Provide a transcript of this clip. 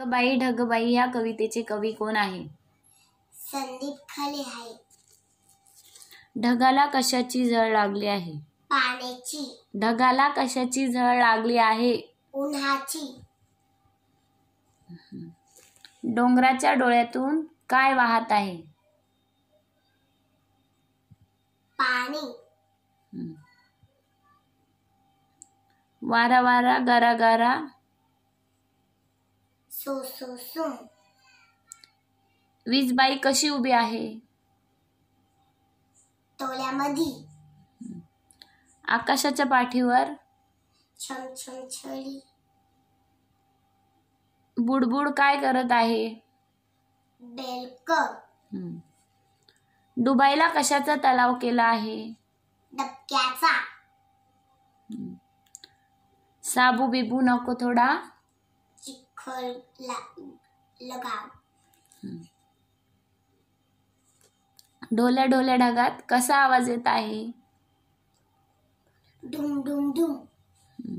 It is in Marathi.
ढगबाई ढगबाई या कवितेचे कवी कोण आहे संदीप खले आहे ढगाला कशाची झळ लागली आहे पाण्याची ढगाला कशाची झळ लागली आहे उन्हाची डोंगराच्या डोळ्यातून काय वाहत आहे पाणी वारा वारा गरा गरा बाई कशी उभी आहे तोल्यामध्ये आकाशाच्या पाठीवर छळी बुडबुड काय करत आहे बेलक डुबाईला दुबईला कशाचा तलाव केला आहे डबक्याचा साबू बिबू नको थोडा चिखल डोल्या ढोल्या ढोल्या ढगात कसा आवाज येत आहे डुम डुम ढुम